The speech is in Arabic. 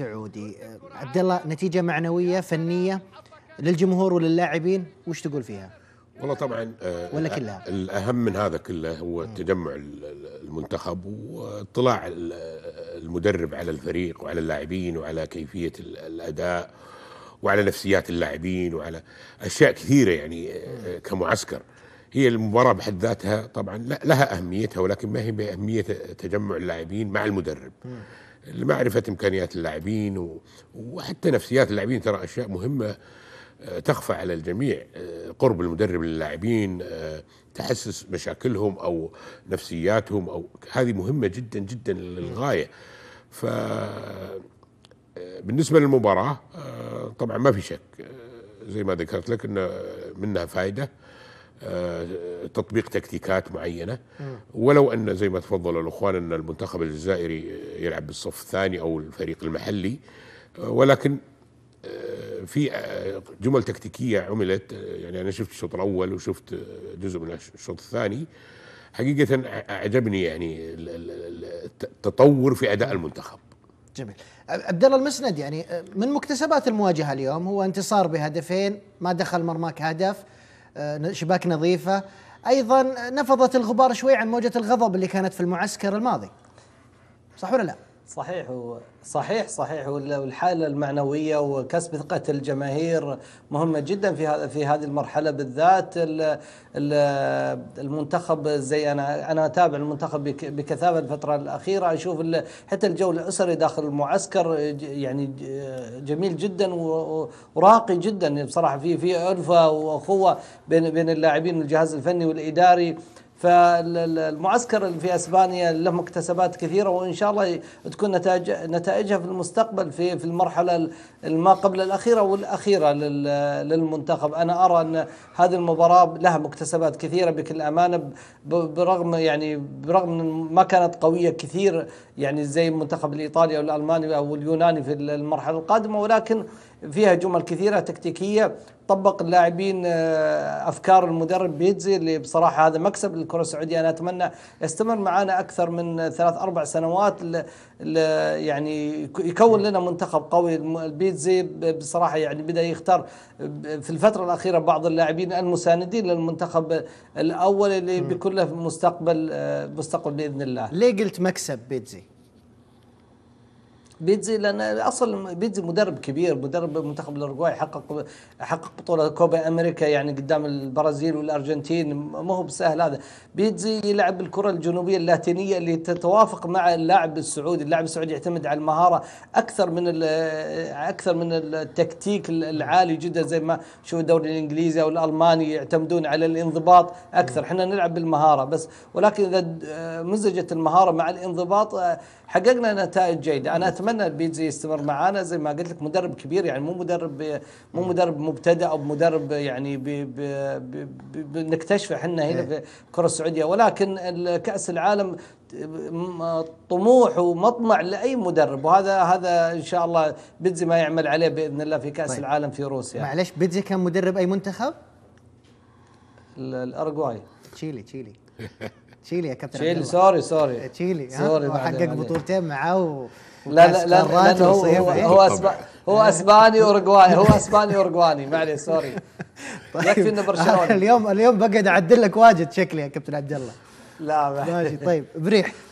السعودي أه، عبد الله نتيجه معنويه فنيه للجمهور وللاعبين وش تقول فيها والله طبعا أه، ولا كلها الاهم من هذا كله هو تجمع المنتخب واطلاع المدرب على الفريق وعلى اللاعبين وعلى كيفيه الاداء وعلى نفسيات اللاعبين وعلى اشياء كثيره يعني أه، كمعسكر هي المباراه بحد ذاتها طبعا لها اهميتها ولكن ما هي باهميه تجمع اللاعبين مع المدرب لمعرفة إمكانيات اللاعبين وحتى نفسيات اللاعبين ترى أشياء مهمة آه، تخفى على الجميع آه، قرب المدرب للاعبين آه، تحسس مشاكلهم أو نفسياتهم أو هذه مهمة جدا جدا للغاية ف بالنسبة للمباراة طبعا ما في شك زي ما ذكرت لك أن منها فائدة آه، تطبيق تكتيكات معينه ولو ان زي ما تفضل الاخوان ان المنتخب الجزائري يلعب بالصف الثاني او الفريق المحلي آه، ولكن آه، في جمل تكتيكيه عملت يعني انا شفت الشوط الاول وشفت جزء من الشوط الثاني حقيقه اعجبني يعني التطور في اداء المنتخب جميل عبد الله المسند يعني من مكتسبات المواجهه اليوم هو انتصار بهدفين ما دخل مرماك هدف آه، شباك نظيفه ايضا نفضت الغبار شوي عن موجه الغضب اللي كانت في المعسكر الماضي صح ولا لا؟ صحيح صحيح صحيح والحاله المعنويه وكسب ثقه الجماهير مهمه جدا في في هذه المرحله بالذات المنتخب زي انا انا اتابع المنتخب بكثافه الفتره الاخيره اشوف حتى الجو الاسري داخل المعسكر يعني جميل جدا وراقي جدا بصراحه في في الفه واخوه بين بين اللاعبين والجهاز الفني والاداري فالمعسكر في اسبانيا له مكتسبات كثيره وان شاء الله تكون نتائج نتائجها في المستقبل في في المرحله ما قبل الاخيره والاخيره للمنتخب، انا ارى ان هذه المباراه لها مكتسبات كثيره بكل امانه برغم يعني برغم ما كانت قويه كثير يعني زي المنتخب الايطالي او الالماني او اليوناني في المرحله القادمه ولكن فيها جمل كثيره تكتيكيه طبق اللاعبين آه، افكار المدرب بيتزي اللي بصراحه هذا مكسب للكره السعوديه انا اتمنى يستمر معنا اكثر من ثلاث اربع سنوات ل ل يعني يكون لنا منتخب قوي البيتزي بصراحه يعني بدا يختار في الفتره الاخيره بعض اللاعبين المساندين للمنتخب الاول اللي بيكون له مستقبل آه، مستقبل باذن الله. ليه قلت مكسب بيتزي؟ بيتزي لان اصلا بيتزي مدرب كبير مدرب منتخب الاوروغواي حقق حقق بطوله كوبا امريكا يعني قدام البرازيل والارجنتين ما هو بسهل هذا بيتزي يلعب الكره الجنوبيه اللاتينيه اللي تتوافق مع اللاعب السعودي اللاعب السعودي يعتمد على المهاره اكثر من اكثر من التكتيك العالي جدا زي ما شو الدوري الانجليزي او الالماني يعتمدون على الانضباط اكثر احنا نلعب بالمهاره بس ولكن اذا آه، مزجت المهاره مع الانضباط آه، حققنا نتائج جيده انا أتمنى اتمنى البيتزي يستمر معانا زي ما قلت لك مدرب كبير يعني مو مدرب مو مدرب مبتدئ او مدرب يعني بنكتشفه احنا هنا في إيه. الكره السعوديه ولكن كاس العالم طموح ومطمع لاي مدرب وهذا هذا ان شاء الله بيتزي ما يعمل عليه باذن الله في كاس طيب. العالم في روسيا معلش بيتزي كان مدرب اي منتخب؟ الارجواي تشيلي تشيلي تشيلي يا كابتن تشيلي سوري سوري آه، تشيلي سوري حقق بطولتين معاه و... لا لا لا, لا, هو هو, يعني. هو, أسب... هو اسباني اورجواي هو اسباني اورجواني معليش سوري طيب. يكفي انه برشلونه اليوم اليوم بقعد اعدل لك واجد شكلي يا كابتن عبد الله لا ماشي طيب بريح